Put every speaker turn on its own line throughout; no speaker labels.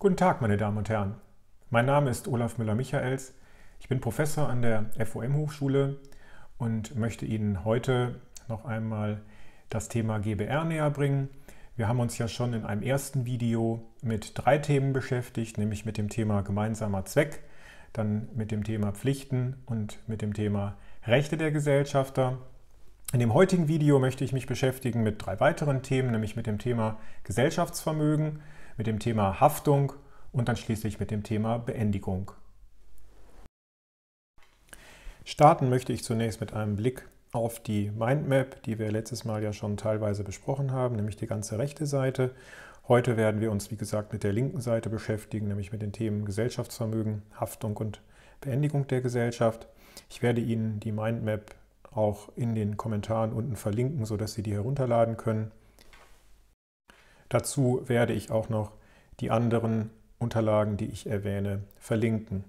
Guten Tag, meine Damen und Herren. Mein Name ist Olaf Müller-Michaels. Ich bin Professor an der FOM-Hochschule und möchte Ihnen heute noch einmal das Thema GBR näher bringen. Wir haben uns ja schon in einem ersten Video mit drei Themen beschäftigt, nämlich mit dem Thema gemeinsamer Zweck, dann mit dem Thema Pflichten und mit dem Thema Rechte der Gesellschafter. In dem heutigen Video möchte ich mich beschäftigen mit drei weiteren Themen, nämlich mit dem Thema Gesellschaftsvermögen, mit dem Thema Haftung und dann schließlich mit dem Thema Beendigung. Starten möchte ich zunächst mit einem Blick auf die Mindmap, die wir letztes Mal ja schon teilweise besprochen haben, nämlich die ganze rechte Seite. Heute werden wir uns, wie gesagt, mit der linken Seite beschäftigen, nämlich mit den Themen Gesellschaftsvermögen, Haftung und Beendigung der Gesellschaft. Ich werde Ihnen die Mindmap auch in den Kommentaren unten verlinken, sodass Sie die herunterladen können. Dazu werde ich auch noch die anderen Unterlagen, die ich erwähne, verlinken.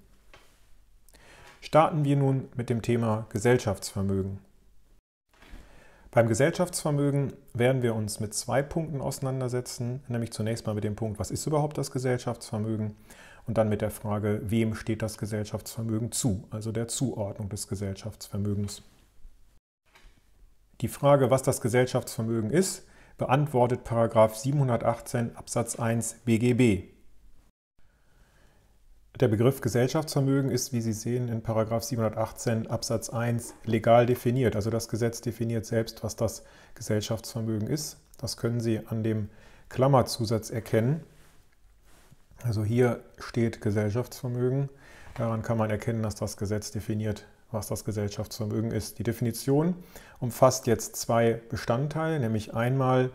Starten wir nun mit dem Thema Gesellschaftsvermögen. Beim Gesellschaftsvermögen werden wir uns mit zwei Punkten auseinandersetzen, nämlich zunächst mal mit dem Punkt, was ist überhaupt das Gesellschaftsvermögen und dann mit der Frage, wem steht das Gesellschaftsvermögen zu, also der Zuordnung des Gesellschaftsvermögens. Die Frage, was das Gesellschaftsvermögen ist, beantwortet 718 Absatz 1 BGB. Der Begriff Gesellschaftsvermögen ist, wie Sie sehen, in 718 Absatz 1 legal definiert. Also das Gesetz definiert selbst, was das Gesellschaftsvermögen ist. Das können Sie an dem Klammerzusatz erkennen. Also hier steht Gesellschaftsvermögen. Daran kann man erkennen, dass das Gesetz definiert, was das Gesellschaftsvermögen ist. Die Definition umfasst jetzt zwei Bestandteile, nämlich einmal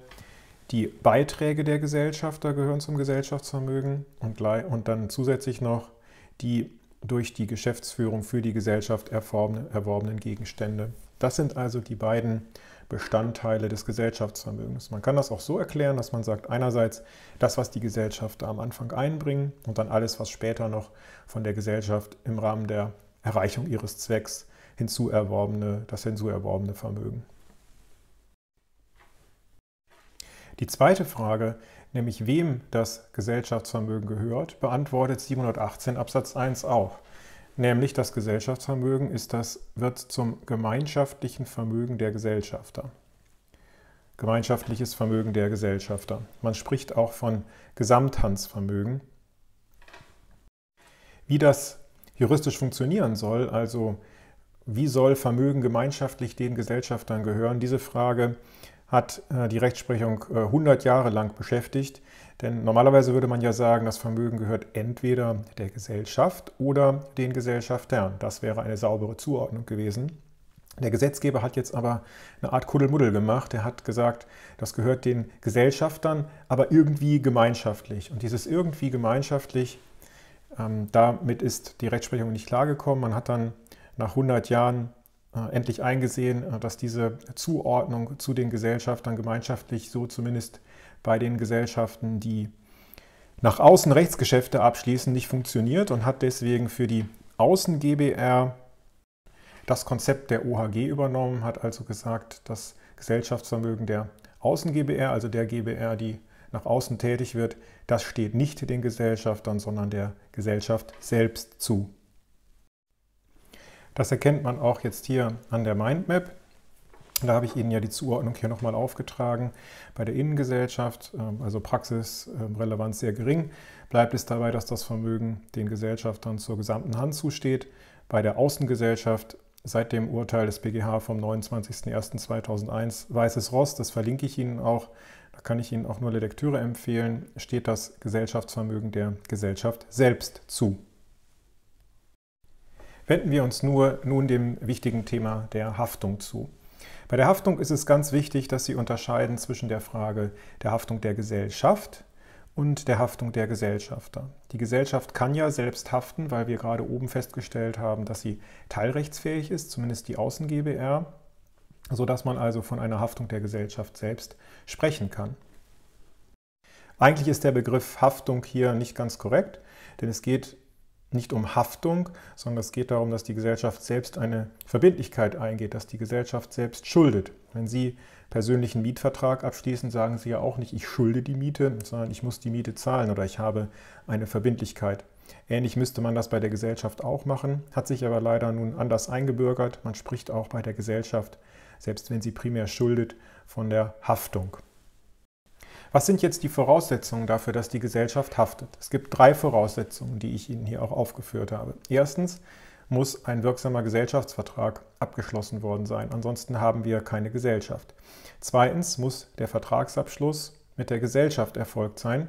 die Beiträge der Gesellschafter gehören zum Gesellschaftsvermögen und, und dann zusätzlich noch die durch die Geschäftsführung für die Gesellschaft erworbenen Gegenstände. Das sind also die beiden Bestandteile des Gesellschaftsvermögens. Man kann das auch so erklären, dass man sagt, einerseits das, was die Gesellschaft da am Anfang einbringen und dann alles, was später noch von der Gesellschaft im Rahmen der Erreichung ihres Zwecks hinzuerworbene, das hinzuerworbene Vermögen. Die zweite Frage, nämlich wem das Gesellschaftsvermögen gehört, beantwortet 718 Absatz 1 auch. Nämlich das Gesellschaftsvermögen ist das, wird zum gemeinschaftlichen Vermögen der Gesellschafter. Gemeinschaftliches Vermögen der Gesellschafter. Man spricht auch von Gesamthandsvermögen. Wie das juristisch funktionieren soll, also wie soll Vermögen gemeinschaftlich den Gesellschaftern gehören, diese Frage hat äh, die Rechtsprechung 100 äh, Jahre lang beschäftigt. Denn normalerweise würde man ja sagen, das Vermögen gehört entweder der Gesellschaft oder den Gesellschaftern. Das wäre eine saubere Zuordnung gewesen. Der Gesetzgeber hat jetzt aber eine Art Kuddelmuddel gemacht. Er hat gesagt, das gehört den Gesellschaftern, aber irgendwie gemeinschaftlich. Und dieses irgendwie gemeinschaftlich ähm, damit ist die Rechtsprechung nicht klargekommen. Man hat dann nach 100 Jahren äh, endlich eingesehen, äh, dass diese Zuordnung zu den Gesellschaftern gemeinschaftlich so zumindest bei den Gesellschaften, die nach außen Rechtsgeschäfte abschließen, nicht funktioniert und hat deswegen für die Außen GBR das Konzept der OHG übernommen, hat also gesagt, das Gesellschaftsvermögen der Außen GBR, also der GBR, die nach außen tätig wird, das steht nicht den Gesellschaftern, sondern der Gesellschaft selbst zu. Das erkennt man auch jetzt hier an der Mindmap. Da habe ich Ihnen ja die Zuordnung hier nochmal aufgetragen. Bei der Innengesellschaft, ähm, also Praxisrelevanz ähm, sehr gering, bleibt es dabei, dass das Vermögen den Gesellschaftern zur gesamten Hand zusteht. Bei der Außengesellschaft seit dem Urteil des BGH vom 29.01.2001 Weißes Ross, das verlinke ich Ihnen auch, da kann ich Ihnen auch nur die Lektüre empfehlen, steht das Gesellschaftsvermögen der Gesellschaft selbst zu. Wenden wir uns nur, nun dem wichtigen Thema der Haftung zu. Bei der Haftung ist es ganz wichtig, dass Sie unterscheiden zwischen der Frage der Haftung der Gesellschaft und der Haftung der Gesellschafter. Die Gesellschaft kann ja selbst haften, weil wir gerade oben festgestellt haben, dass sie teilrechtsfähig ist, zumindest die Außen GbR sodass man also von einer Haftung der Gesellschaft selbst sprechen kann. Eigentlich ist der Begriff Haftung hier nicht ganz korrekt, denn es geht nicht um Haftung, sondern es geht darum, dass die Gesellschaft selbst eine Verbindlichkeit eingeht, dass die Gesellschaft selbst schuldet. Wenn Sie persönlichen Mietvertrag abschließen, sagen Sie ja auch nicht, ich schulde die Miete, sondern ich muss die Miete zahlen oder ich habe eine Verbindlichkeit. Ähnlich müsste man das bei der Gesellschaft auch machen, hat sich aber leider nun anders eingebürgert. Man spricht auch bei der Gesellschaft selbst wenn sie primär schuldet, von der Haftung. Was sind jetzt die Voraussetzungen dafür, dass die Gesellschaft haftet? Es gibt drei Voraussetzungen, die ich Ihnen hier auch aufgeführt habe. Erstens muss ein wirksamer Gesellschaftsvertrag abgeschlossen worden sein, ansonsten haben wir keine Gesellschaft. Zweitens muss der Vertragsabschluss mit der Gesellschaft erfolgt sein.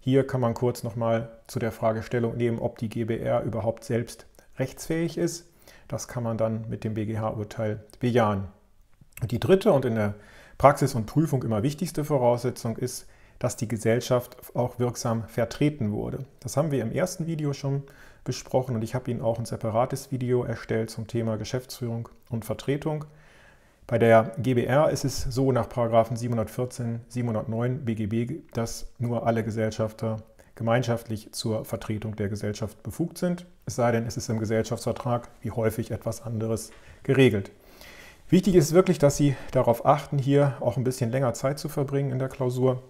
Hier kann man kurz nochmal zu der Fragestellung nehmen, ob die GBR überhaupt selbst rechtsfähig ist. Das kann man dann mit dem BGH-Urteil bejahen. Die dritte und in der Praxis und Prüfung immer wichtigste Voraussetzung ist, dass die Gesellschaft auch wirksam vertreten wurde. Das haben wir im ersten Video schon besprochen und ich habe Ihnen auch ein separates Video erstellt zum Thema Geschäftsführung und Vertretung. Bei der GBR ist es so nach 714, 709 BGB, dass nur alle Gesellschafter gemeinschaftlich zur Vertretung der Gesellschaft befugt sind, es sei denn, es ist im Gesellschaftsvertrag wie häufig etwas anderes geregelt. Wichtig ist wirklich, dass Sie darauf achten, hier auch ein bisschen länger Zeit zu verbringen in der Klausur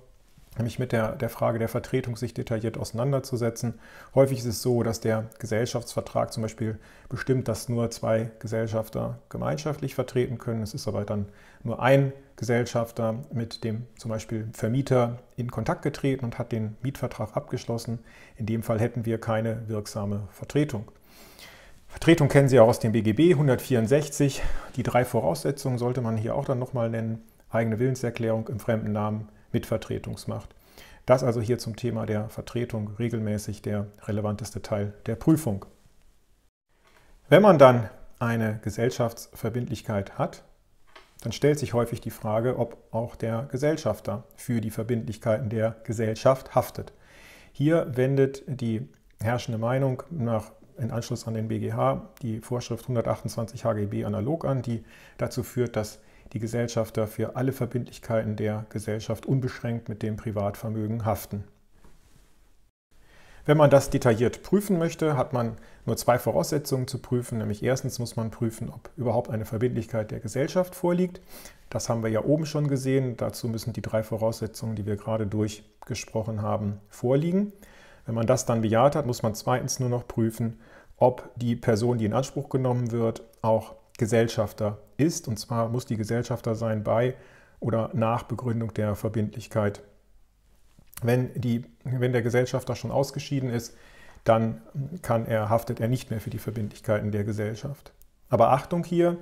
nämlich mit der, der Frage der Vertretung sich detailliert auseinanderzusetzen. Häufig ist es so, dass der Gesellschaftsvertrag zum Beispiel bestimmt, dass nur zwei Gesellschafter gemeinschaftlich vertreten können. Es ist aber dann nur ein Gesellschafter mit dem zum Beispiel Vermieter in Kontakt getreten und hat den Mietvertrag abgeschlossen. In dem Fall hätten wir keine wirksame Vertretung. Vertretung kennen Sie auch aus dem BGB 164. Die drei Voraussetzungen sollte man hier auch dann nochmal nennen. Eigene Willenserklärung im fremden Namen mit Vertretungsmacht. Das also hier zum Thema der Vertretung regelmäßig der relevanteste Teil der Prüfung. Wenn man dann eine Gesellschaftsverbindlichkeit hat, dann stellt sich häufig die Frage, ob auch der Gesellschafter für die Verbindlichkeiten der Gesellschaft haftet. Hier wendet die herrschende Meinung nach in Anschluss an den BGH die Vorschrift 128 HGB analog an, die dazu führt, dass die Gesellschafter für alle Verbindlichkeiten der Gesellschaft unbeschränkt mit dem Privatvermögen haften. Wenn man das detailliert prüfen möchte, hat man nur zwei Voraussetzungen zu prüfen, nämlich erstens muss man prüfen, ob überhaupt eine Verbindlichkeit der Gesellschaft vorliegt. Das haben wir ja oben schon gesehen. Dazu müssen die drei Voraussetzungen, die wir gerade durchgesprochen haben, vorliegen. Wenn man das dann bejaht hat, muss man zweitens nur noch prüfen, ob die Person, die in Anspruch genommen wird, auch Gesellschafter ist. Und zwar muss die Gesellschafter sein bei oder nach Begründung der Verbindlichkeit. Wenn, die, wenn der Gesellschafter schon ausgeschieden ist, dann kann er, haftet er nicht mehr für die Verbindlichkeiten der Gesellschaft. Aber Achtung hier,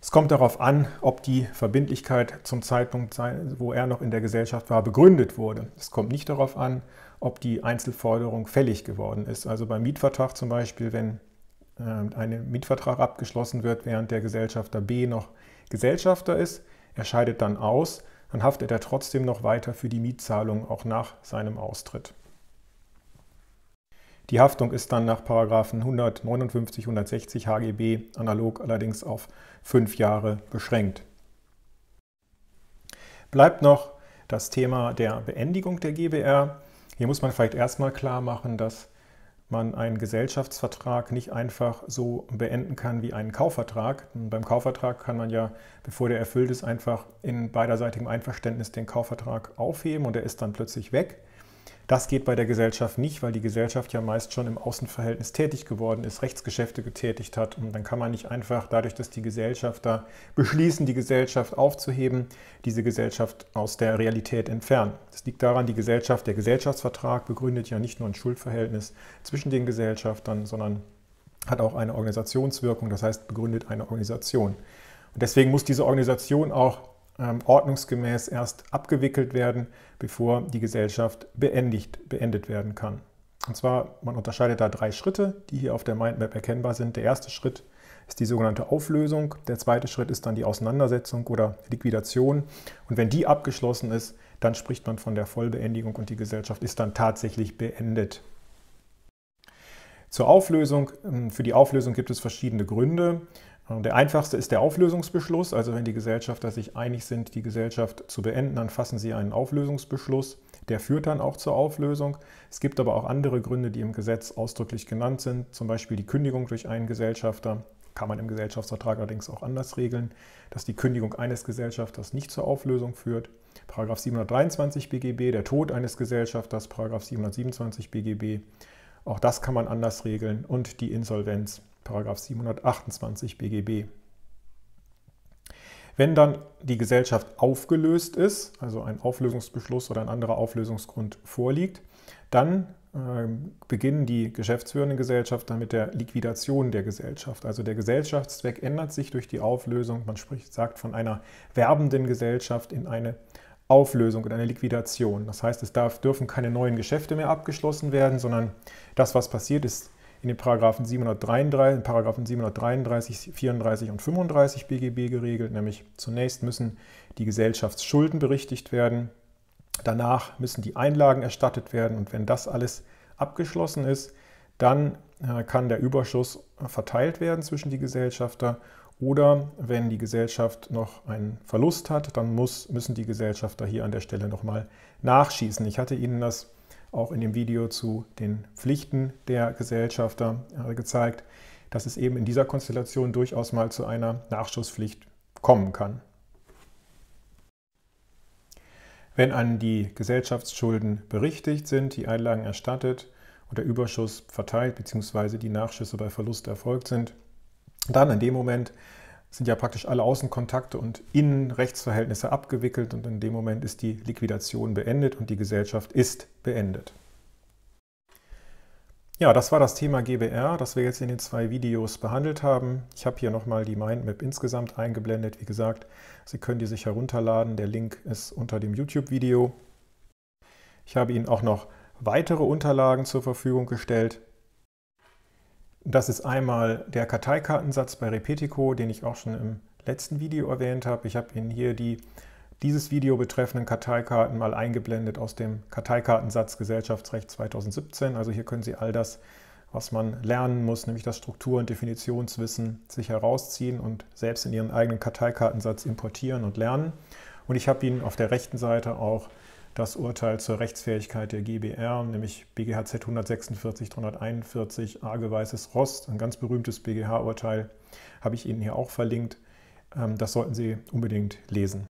es kommt darauf an, ob die Verbindlichkeit zum Zeitpunkt, wo er noch in der Gesellschaft war, begründet wurde. Es kommt nicht darauf an, ob die Einzelforderung fällig geworden ist. Also beim Mietvertrag zum Beispiel, wenn äh, ein Mietvertrag abgeschlossen wird, während der Gesellschafter B noch Gesellschafter ist, er scheidet dann aus, dann haftet er trotzdem noch weiter für die Mietzahlung auch nach seinem Austritt. Die Haftung ist dann nach 159, 160 HGB analog allerdings auf fünf Jahre beschränkt. Bleibt noch das Thema der Beendigung der GBR. Hier muss man vielleicht erstmal klar machen, dass man einen Gesellschaftsvertrag nicht einfach so beenden kann wie einen Kaufvertrag. Beim Kaufvertrag kann man ja, bevor der erfüllt ist, einfach in beiderseitigem Einverständnis den Kaufvertrag aufheben und er ist dann plötzlich weg. Das geht bei der Gesellschaft nicht, weil die Gesellschaft ja meist schon im Außenverhältnis tätig geworden ist, Rechtsgeschäfte getätigt hat. Und dann kann man nicht einfach dadurch, dass die Gesellschafter beschließen, die Gesellschaft aufzuheben, diese Gesellschaft aus der Realität entfernen. Das liegt daran, die Gesellschaft, der Gesellschaftsvertrag begründet ja nicht nur ein Schuldverhältnis zwischen den Gesellschaftern, sondern hat auch eine Organisationswirkung, das heißt begründet eine Organisation. Und deswegen muss diese Organisation auch ähm, ordnungsgemäß erst abgewickelt werden, bevor die Gesellschaft beendigt, beendet werden kann. Und zwar, man unterscheidet da drei Schritte, die hier auf der Mindmap erkennbar sind. Der erste Schritt ist die sogenannte Auflösung. Der zweite Schritt ist dann die Auseinandersetzung oder Liquidation. Und wenn die abgeschlossen ist, dann spricht man von der Vollbeendigung und die Gesellschaft ist dann tatsächlich beendet. Zur Auflösung. Ähm, für die Auflösung gibt es verschiedene Gründe. Der einfachste ist der Auflösungsbeschluss, also wenn die Gesellschafter sich einig sind, die Gesellschaft zu beenden, dann fassen sie einen Auflösungsbeschluss. Der führt dann auch zur Auflösung. Es gibt aber auch andere Gründe, die im Gesetz ausdrücklich genannt sind, zum Beispiel die Kündigung durch einen Gesellschafter. Kann man im Gesellschaftsvertrag allerdings auch anders regeln, dass die Kündigung eines Gesellschafters nicht zur Auflösung führt. Paragraph 723 BGB, der Tod eines Gesellschafters, Paragraph 727 BGB. Auch das kann man anders regeln und die Insolvenz. Paragraph 728 BGB. Wenn dann die Gesellschaft aufgelöst ist, also ein Auflösungsbeschluss oder ein anderer Auflösungsgrund vorliegt, dann äh, beginnen die geschäftsführenden Gesellschaften mit der Liquidation der Gesellschaft. Also der Gesellschaftszweck ändert sich durch die Auflösung. Man spricht, sagt von einer werbenden Gesellschaft in eine Auflösung in eine Liquidation. Das heißt, es darf, dürfen keine neuen Geschäfte mehr abgeschlossen werden, sondern das, was passiert ist, in den Paragraphen 733, Paragraphen 733, 34 und 35 BGB geregelt, nämlich zunächst müssen die Gesellschaftsschulden berichtigt werden, danach müssen die Einlagen erstattet werden und wenn das alles abgeschlossen ist, dann äh, kann der Überschuss äh, verteilt werden zwischen die Gesellschafter oder wenn die Gesellschaft noch einen Verlust hat, dann muss, müssen die Gesellschafter hier an der Stelle nochmal nachschießen. Ich hatte Ihnen das auch in dem Video zu den Pflichten der Gesellschafter äh, gezeigt, dass es eben in dieser Konstellation durchaus mal zu einer Nachschusspflicht kommen kann. Wenn an die Gesellschaftsschulden berichtigt sind, die Einlagen erstattet und der Überschuss verteilt bzw. die Nachschüsse bei Verlust erfolgt sind, dann in dem Moment sind ja praktisch alle Außenkontakte und Innenrechtsverhältnisse abgewickelt und in dem Moment ist die Liquidation beendet und die Gesellschaft ist beendet. Ja, das war das Thema GBR, das wir jetzt in den zwei Videos behandelt haben. Ich habe hier nochmal die MindMap insgesamt eingeblendet. Wie gesagt, Sie können die sich herunterladen. Der Link ist unter dem YouTube-Video. Ich habe Ihnen auch noch weitere Unterlagen zur Verfügung gestellt. Das ist einmal der Karteikartensatz bei Repetico, den ich auch schon im letzten Video erwähnt habe. Ich habe Ihnen hier die dieses Video betreffenden Karteikarten mal eingeblendet aus dem Karteikartensatz Gesellschaftsrecht 2017. Also hier können Sie all das, was man lernen muss, nämlich das Struktur- und Definitionswissen, sich herausziehen und selbst in Ihren eigenen Karteikartensatz importieren und lernen. Und ich habe Ihnen auf der rechten Seite auch das Urteil zur Rechtsfähigkeit der GBR, nämlich BGHZ 146 341 Arge Weißes Rost, ein ganz berühmtes BGH-Urteil, habe ich Ihnen hier auch verlinkt. Ähm, das sollten Sie unbedingt lesen.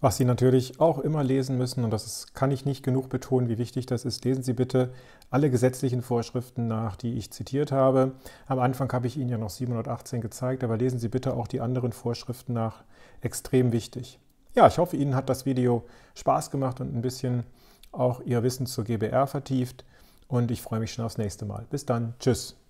Was Sie natürlich auch immer lesen müssen, und das kann ich nicht genug betonen, wie wichtig das ist, lesen Sie bitte alle gesetzlichen Vorschriften nach, die ich zitiert habe. Am Anfang habe ich Ihnen ja noch 718 gezeigt, aber lesen Sie bitte auch die anderen Vorschriften nach. Extrem wichtig. Ja, ich hoffe, Ihnen hat das Video Spaß gemacht und ein bisschen auch Ihr Wissen zur GBR vertieft. Und ich freue mich schon aufs nächste Mal. Bis dann. Tschüss.